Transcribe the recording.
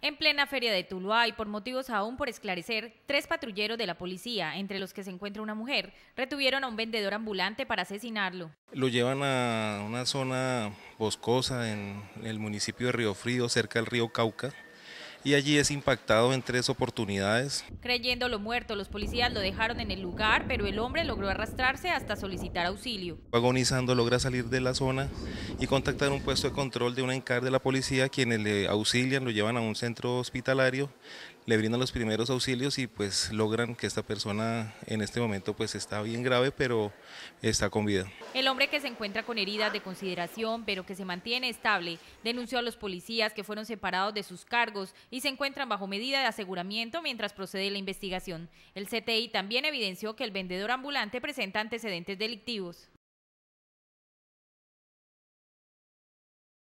En plena feria de Tuluá y por motivos aún por esclarecer, tres patrulleros de la policía, entre los que se encuentra una mujer, retuvieron a un vendedor ambulante para asesinarlo. Lo llevan a una zona boscosa en el municipio de Río Frío, cerca del río Cauca, y allí es impactado en tres oportunidades. Creyéndolo muerto, los policías lo dejaron en el lugar, pero el hombre logró arrastrarse hasta solicitar auxilio. Agonizando logra salir de la zona y contactar un puesto de control de un encar de la policía, quienes le auxilian, lo llevan a un centro hospitalario, le brindan los primeros auxilios y pues logran que esta persona en este momento pues está bien grave, pero está con vida. El hombre que se encuentra con heridas de consideración, pero que se mantiene estable, denunció a los policías que fueron separados de sus cargos y se encuentran bajo medida de aseguramiento mientras procede la investigación. El CTI también evidenció que el vendedor ambulante presenta antecedentes delictivos.